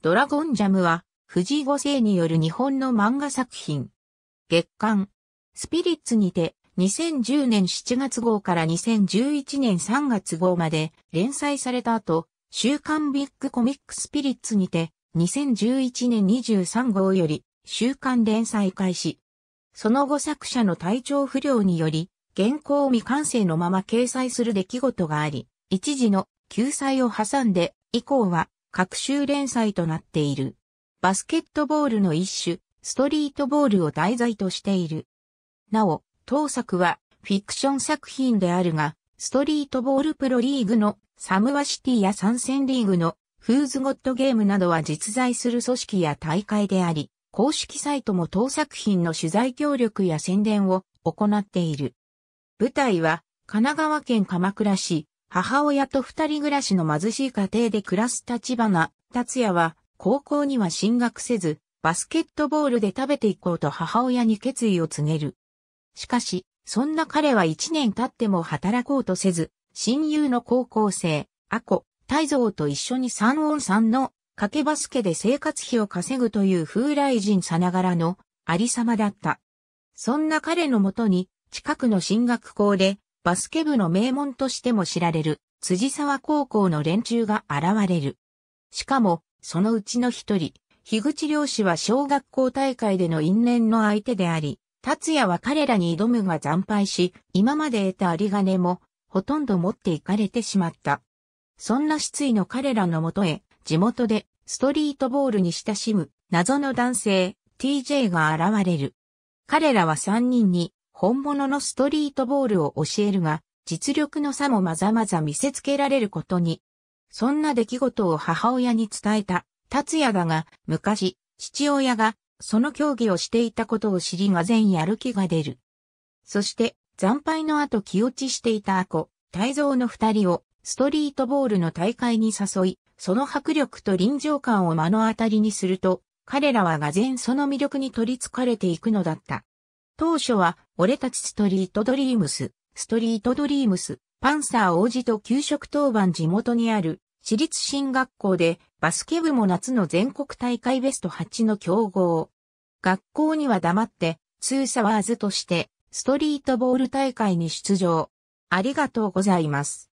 ドラゴンジャムは、藤井五世による日本の漫画作品。月刊。スピリッツにて、2010年7月号から2011年3月号まで連載された後、週刊ビッグコミックスピリッツにて、2011年23号より、週刊連載開始。その後作者の体調不良により、原稿を未完成のまま掲載する出来事があり、一時の救済を挟んで、以降は各週連載となっている。バスケットボールの一種、ストリートボールを題材としている。なお、当作はフィクション作品であるが、ストリートボールプロリーグのサムワシティや参戦リーグのフーズゴッドゲームなどは実在する組織や大会であり、公式サイトも当作品の取材協力や宣伝を行っている。舞台は神奈川県鎌倉市母親と二人暮らしの貧しい家庭で暮らす立花達也は、高校には進学せず、バスケットボールで食べていこうと母親に決意を告げる。しかし、そんな彼は一年経っても働こうとせず、親友の高校生、アコ、大蔵と一緒に三音さんの掛けバスケで生活費を稼ぐという風来人さながらのありさまだった。そんな彼のもとに近くの進学校でバスケ部の名門としても知られる辻沢高校の連中が現れる。しかも、そのうちの一人、樋口良氏は小学校大会での因縁の相手であり、達也は彼らに挑むが惨敗し、今まで得た有り金も、ほとんど持っていかれてしまった。そんな失意の彼らのもとへ、地元でストリートボールに親しむ謎の男性、TJ が現れる。彼らは3人に本物のストリートボールを教えるが、実力の差もまざまざ見せつけられることに。そんな出来事を母親に伝えた、達也だが、昔、父親が、その競技をしていたことを知りが全やる気が出る。そして、惨敗の後気落ちしていたアコ、泰造の二人を、ストリートボールの大会に誘い、その迫力と臨場感を目の当たりにすると、彼らはが然その魅力に取り憑かれていくのだった。当初は、俺たちストリートドリームス、ストリートドリームス、パンサー王子と給食当番地元にある、私立新学校で、バスケ部も夏の全国大会ベスト8の強豪。学校には黙って、ツーサワーズとして、ストリートボール大会に出場。ありがとうございます。